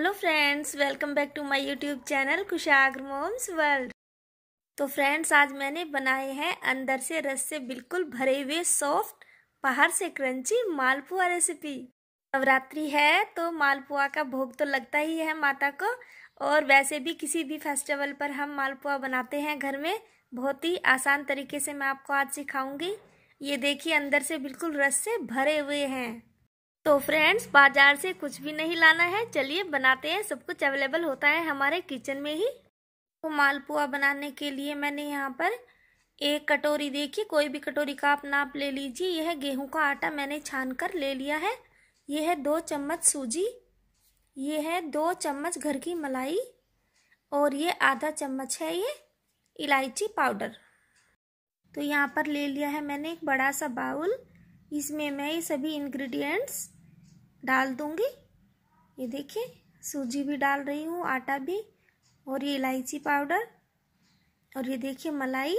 hello friends welcome back to my YouTube channel Kushagra moms world तो friends आज मैंने बनाए हैं अंदर से रस से बिल्कुल भरे हुए सॉफ्ट बाहर से क्रंची मालपुआ रेसिपी नवरात्रि है तो मालपुआ का भोग तो लगता ही है माता को और वैसे भी किसी भी फेस्टिवल पर हम मालपुआ बनाते हैं घर में बहुत ही आसान तरीके से मैं आपको आज सिखाऊंगी ये देखिए अंदर से बिल्कुल रस से भरे हुए हैं तो फ्रेंड्स बाजार से कुछ भी नहीं लाना है चलिए बनाते हैं सब कुछ अवेलेबल होता है हमारे किचन में ही तो मालपुआ बनाने के लिए मैंने यहाँ पर एक कटोरी देखी कोई भी कटोरी का आप नाप ले लीजिए यह गेहूं का आटा मैंने छान कर ले लिया है यह है दो चम्मच सूजी यह है दो चम्मच घर की मलाई और ये आधा चम्मच है ये इलायची पाउडर तो यहाँ पर ले लिया है मैंने एक बड़ा सा बाउल इसमें मैं ये सभी इंग्रेडिएंट्स डाल दूंगी ये देखिए सूजी भी डाल रही हूँ आटा भी और ये इलायची पाउडर और ये देखिए मलाई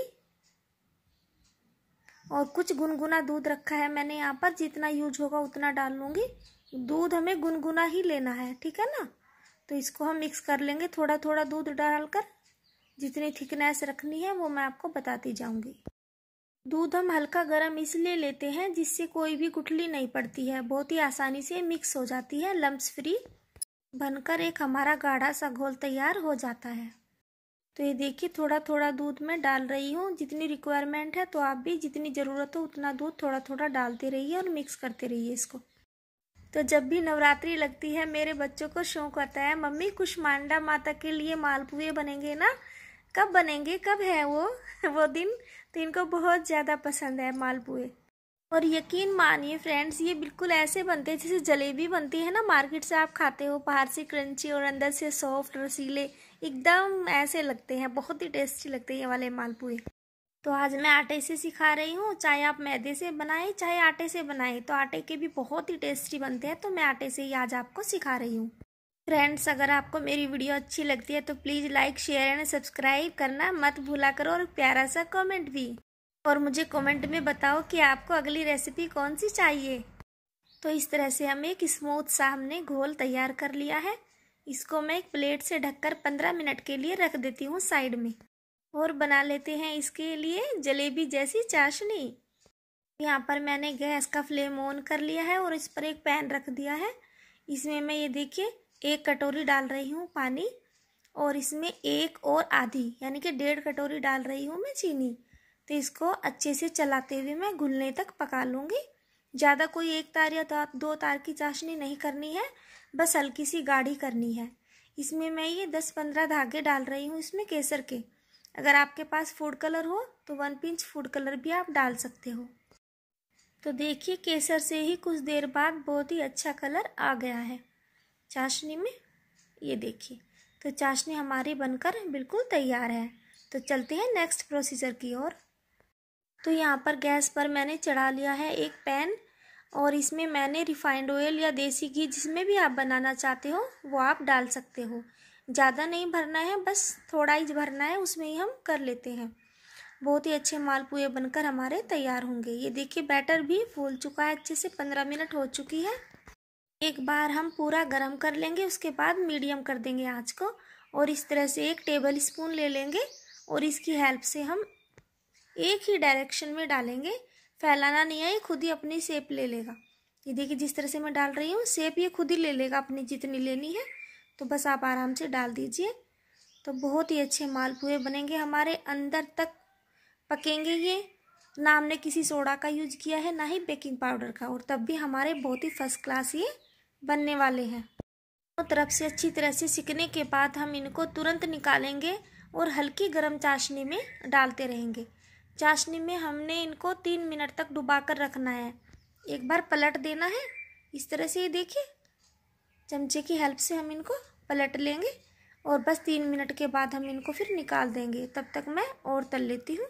और कुछ गुनगुना दूध रखा है मैंने यहाँ पर जितना यूज होगा उतना डाल लूँगी दूध हमें गुनगुना ही लेना है ठीक है ना तो इसको हम मिक्स कर लेंगे थोड़ा थोड़ा दूध डालकर जितनी थिकनेस रखनी है वो मैं आपको बताती जाऊँगी दूध हम हल्का गर्म इसलिए लेते हैं जिससे कोई भी गुठली नहीं पड़ती है बहुत ही आसानी से मिक्स हो जाती है लम्ब फ्री बनकर एक हमारा गाढ़ा सा घोल तैयार हो जाता है तो ये देखिए थोड़ा थोड़ा दूध मैं डाल रही हूँ जितनी रिक्वायरमेंट है तो आप भी जितनी ज़रूरत हो उतना दूध थोड़ा थोड़ा डालते रहिए और मिक्स करते रहिए इसको तो जब भी नवरात्रि लगती है मेरे बच्चों को शौक आता है मम्मी कुछ मांडा माता के लिए मालपुए बनेंगे ना कब बनेंगे कब है वो वो दिन तो इनको बहुत ज़्यादा पसंद है मालपुए और यकीन मानिए फ्रेंड्स ये बिल्कुल ऐसे बनते हैं जैसे जलेबी बनती है ना मार्केट से आप खाते हो बाहर से क्रंची और अंदर से सॉफ्ट रसीले एकदम ऐसे लगते हैं बहुत ही टेस्टी लगते हैं ये वाले मालपुए तो आज मैं आटे से सिखा रही हूँ चाहे आप मैदे से बनाएं चाहे आटे से बनाएं तो आटे के भी बहुत ही टेस्टी बनते हैं तो मैं आटे से ही आज आपको सिखा रही हूँ फ्रेंड्स अगर आपको मेरी वीडियो अच्छी लगती है तो please like share and subscribe करना मत भूला करो और प्यारा सा कमेंट भी और मुझे कमेंट में बताओ कि आपको अगली रेसिपी कौन सी चाहिए तो इस तरह से हम एक स्मूथ सा हमने घोल तैयार कर लिया है इसको मैं एक प्लेट से ढककर पंद्रह मिनट के लिए रख देती हूँ साइड में और बना लेते हैं इसके लिए जलेबी जैसी चाशनी यहाँ पर मैंने गैस का फ्लेम ऑन कर लिया है और इस पर एक पैन रख दिया है इसमें मैं ये देखिए एक कटोरी डाल रही हूँ पानी और इसमें एक और आधी यानी कि डेढ़ कटोरी डाल रही हूँ मैं चीनी तो इसको अच्छे से चलाते हुए मैं घुलने तक पका लूँगी ज़्यादा कोई एक तार या तार, तो दो तार की चाशनी नहीं करनी है बस हल्की सी गाढ़ी करनी है इसमें मैं ये दस पंद्रह धागे डाल रही हूँ इसमें केसर के अगर आपके पास फूड कलर हो तो वन पिंच फूड कलर भी आप डाल सकते हो तो देखिए केसर से ही कुछ देर बाद बहुत ही अच्छा कलर आ गया है चाशनी में ये देखिए तो चाशनी हमारी बनकर बिल्कुल तैयार है तो चलते हैं नेक्स्ट प्रोसीजर की ओर तो यहाँ पर गैस पर मैंने चढ़ा लिया है एक पैन और इसमें मैंने रिफाइंड ऑयल या देसी घी जिसमें भी आप बनाना चाहते हो वो आप डाल सकते हो ज़्यादा नहीं भरना है बस थोड़ा ही भरना है उसमें ही हम कर लेते हैं बहुत ही अच्छे मालपुए बनकर हमारे तैयार होंगे ये देखिए बैटर भी फूल चुका है अच्छे से पंद्रह मिनट हो चुकी है एक बार हम पूरा गरम कर लेंगे उसके बाद मीडियम कर देंगे आँच को और इस तरह से एक टेबल स्पून ले लेंगे और इसकी हेल्प से हम एक ही डायरेक्शन में डालेंगे फैलाना नहीं है ये खुद ही अपनी सेप ले लेगा ये देखिए जिस तरह से मैं डाल रही हूँ सेप ये खुद ही ले लेगा अपनी जितनी लेनी है तो बस आप आराम से डाल दीजिए तो बहुत ही अच्छे मालपुए बनेंगे हमारे अंदर तक पकेंगे ये ना हमने किसी सोडा का यूज किया है ना ही बेकिंग पाउडर का और तब भी हमारे बहुत ही फर्स्ट क्लास ये बनने वाले हैं दोनों तरफ से अच्छी तरह से सिकने के बाद हम इनको तुरंत निकालेंगे और हल्की गर्म चाशनी में डालते रहेंगे चाशनी में हमने इनको तीन मिनट तक डुबा कर रखना है एक बार पलट देना है इस तरह से ये देखिए चमचे की हेल्प से हम इनको पलट लेंगे और बस तीन मिनट के बाद हम इनको फिर निकाल देंगे तब तक मैं और तल लेती हूँ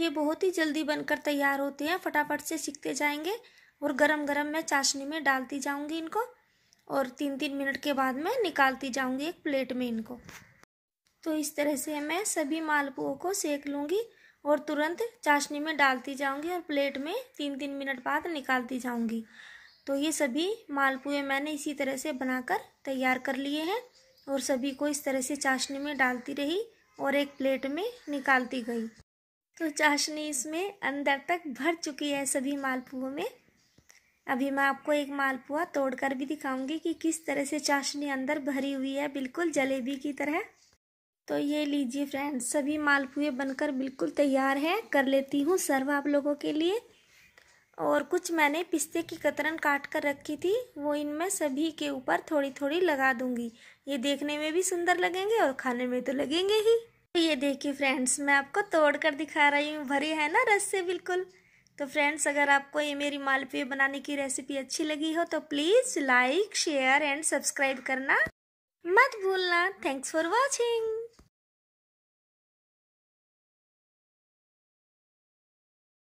ये बहुत ही जल्दी बनकर तैयार होते हैं फटाफट से सीखते जाएंगे और गरम गरम मैं चाशनी में डालती जाऊँगी इनको और तीन तीन मिनट के बाद मैं निकालती जाऊंगी एक प्लेट में इनको तो इस तरह से मैं सभी मालपुओं को सेक लूँगी और तुरंत चाशनी में डालती जाऊंगी और प्लेट में तीन तीन मिनट बाद निकालती जाऊंगी तो ये सभी मालपुए मैंने इसी तरह से बनाकर तैयार कर लिए हैं और सभी को इस तरह से चाशनी में डालती रही और एक प्लेट में निकालती गई तो चाशनी इसमें अंदर तक भर चुकी है सभी मालपुओं में अभी मैं आपको एक मालपुआ तोड़कर भी दिखाऊंगी कि किस तरह से चाशनी अंदर भरी हुई है बिल्कुल जलेबी की तरह तो ये लीजिए फ्रेंड्स सभी मालपुए बनकर बिल्कुल तैयार हैं कर लेती हूँ सर्व आप लोगों के लिए और कुछ मैंने पिस्ते की कतरन काट कर रखी थी वो इनमें सभी के ऊपर थोड़ी थोड़ी लगा दूंगी ये देखने में भी सुंदर लगेंगे और खाने में तो लगेंगे ही तो ये देखिए फ्रेंड्स मैं आपको तोड़ कर दिखा रही हूँ भरे है ना रस से बिल्कुल तो फ्रेंड्स अगर आपको ये मेरी मालपुए बनाने की रेसिपी अच्छी लगी हो तो please like share and subscribe करना मत भूलना थैंक्स फॉर वॉचिंग